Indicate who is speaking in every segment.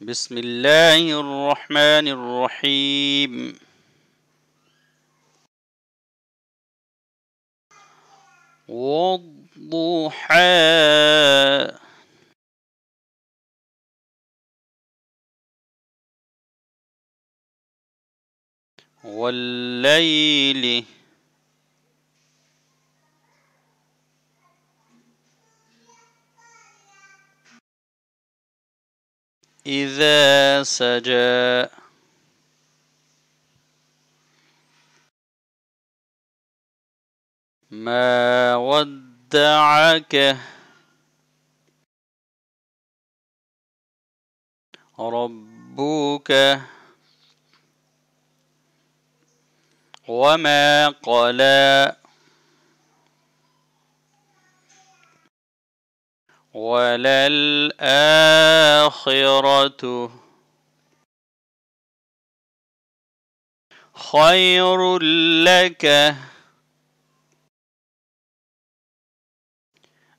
Speaker 1: بسم الله الرحمن الرحيم والضحى والليل إذا سجى ما ودعك ربك وما قلى وللآخرة
Speaker 2: خير لك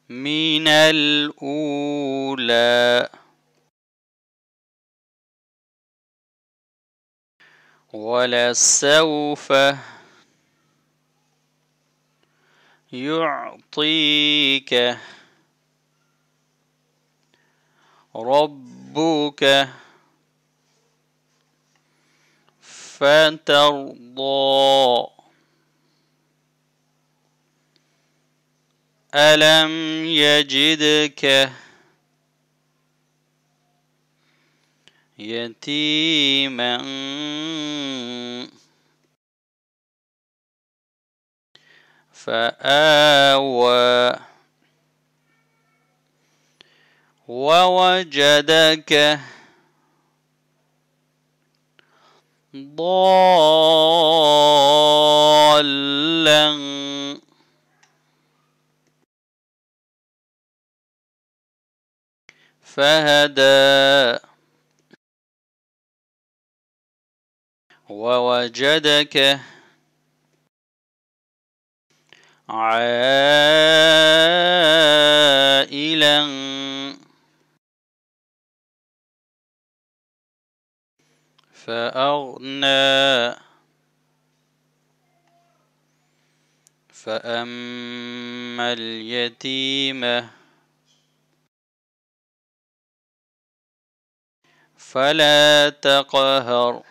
Speaker 2: من الأولى
Speaker 1: ولسوف يعطيك ربك فترضى ألم يجدك يتيما فآوى ووجدك ضالا
Speaker 2: فهدى ووجدك عائلا
Speaker 1: فأغنى فأما اليتيمة فلا تقهر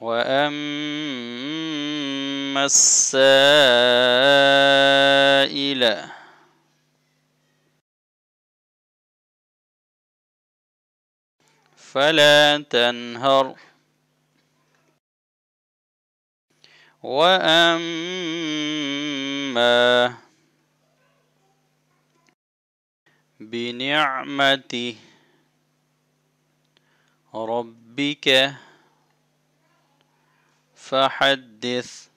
Speaker 1: وأما السائل
Speaker 2: فلا تنهر
Speaker 1: وأما بنعمة ربك فحدث